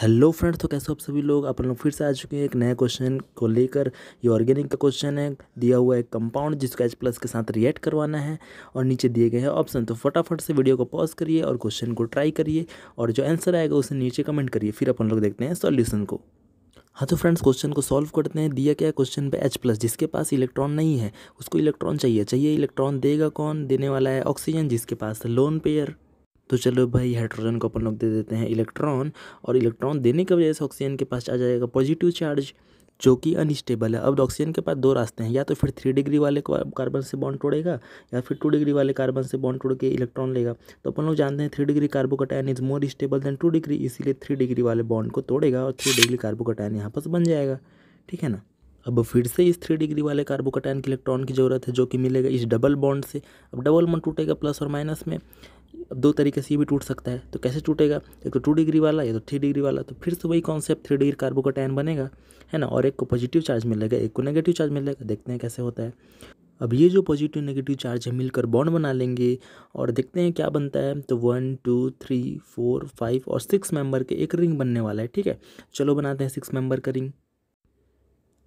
hello friends तो कैसे हो आप सभी लोग अपन लोग फिर से आ चुके हैं एक नए क्वेश्चन को लेकर ये ऑर्गेनिक का क्वेश्चन है दिया हुआ है कंपाउंड जिसको एच प्लस के साथ रिएक्ट करवाना है और नीचे दिए गए हैं ऑप्शन तो फटाफट से वीडियो को पॉज करिए और क्वेश्चन को ट्राई करिए और जो आंसर आएगा उसे नीचे कमेंट करिए फिर अपन लोग देखते हैं सॉल्यूशन को हाँ तो फ्रेंड्स क्वेश्चन को सॉल्व करते हैं दिया क्या क्वेश्चन पे H प्लस जिसके पास इलेक्ट्रॉन नहीं है उसको इलेक्ट्रॉन चाहिए चाहिए इलेक्ट्रॉन देगा कौन देने वाला है ऑक्सीजन जिसके पास लोन पेयर तो चलो भाई हाइड्रोजन को अपन लोग दे देते हैं इलेक्ट्रॉन और इलेक्ट्रॉन देने की वजह से ऑक्सीजन के पास आ जाएगा पॉजिटिव चार्ज जो कि अनस्टेबल है अब ऑक्सीजन के पास दो रास्ते हैं या तो फिर थ्री डिग्री वाले कार्बन से बॉन्ड तोड़ेगा या फिर टू डिग्री वाले कार्बन से बॉन्ड तोड़ के इलेक्ट्रॉन लेगा तो अपन लोग जानते हैं three degree carbocation is more stable than two degree इसीलिए थ्री डिग्री वाले बॉन्ड को तोड़ेगा और थ्री डिग्री कार्बोकटाइन यहाँ पर बन जाएगा ठीक है ना अब फिर से इस थ्री डिग्री वाले कार्बोकटाइन के इलेक्ट्रॉन की जरूरत है जो कि मिलेगा इस डबल बॉन्ड से अब डबल बॉन्ड टूटेगा प्लस और माइनस में अब दो तरीके से ये भी टूट सकता है तो कैसे टूटेगा एक तो टू डिग्री वाला या तो थ्री डिग्री वाला तो फिर से वही कॉन्सेप्ट थ्री डिग्री कार्बो का टैन बनेगा है ना और एक को पॉजिटिव चार्ज मिलेगा एक को नेगेटिव चार्ज मिलेगा देखते हैं कैसे होता है अब ये जो पॉजिटिव नेगेटिव चार्ज है मिलकर बॉन्ड बना लेंगे और देखते हैं क्या बनता है तो one two three four five और सिक्स मेंबर के एक रिंग बनने वाला है ठीक है चलो बनाते हैं सिक्स मेंबर का रिंग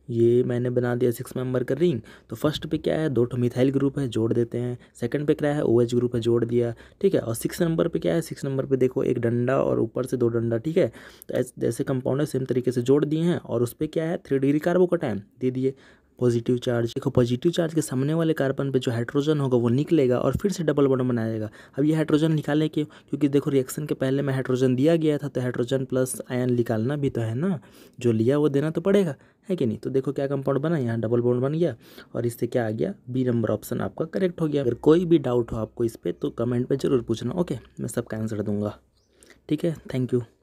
ये मैंने बना दिया सिक्स मेंबर का रिंग तो फर्स्ट पे क्या है दो ठो मिथाइल ग्रुप है जोड़ देते हैं सेकंड पे क्या है ओ ग्रुप है जोड़ दिया ठीक है और सिक्स नंबर पे क्या है सिक्स नंबर पे देखो एक डंडा और ऊपर से दो डंडा ठीक है तो जैसे कंपाउंडर सेम तरीके से जोड़ दिए हैं और उस पर क्या है थ्री डिग्री कार्बोकटाइन दे दिए पॉजिटिव चार्ज देखो पॉजिटिव चार्ज के सामने वाले कार्बन पे जो हाइड्रोजन होगा वो निकलेगा और फिर से डबल बॉन्ड बनाएगा अब ये हाइड्रोजन निकाले क्यों क्योंकि देखो रिएक्शन के पहले में हाइड्रोजन दिया गया था तो हाइड्रोजन प्लस आयन निकालना भी तो है ना जो लिया वो देना तो पड़ेगा है कि नहीं तो देखो क्या कंपाउंड बना यहाँ डबल बॉन्ड बन गया और इससे क्या आ गया बी नंबर ऑप्शन आपका करेक्ट हो गया अगर कोई भी डाउट हो आपको इस पर तो कमेंट पर जरूर पूछना ओके मैं सबका आंसर दूंगा ठीक है थैंक यू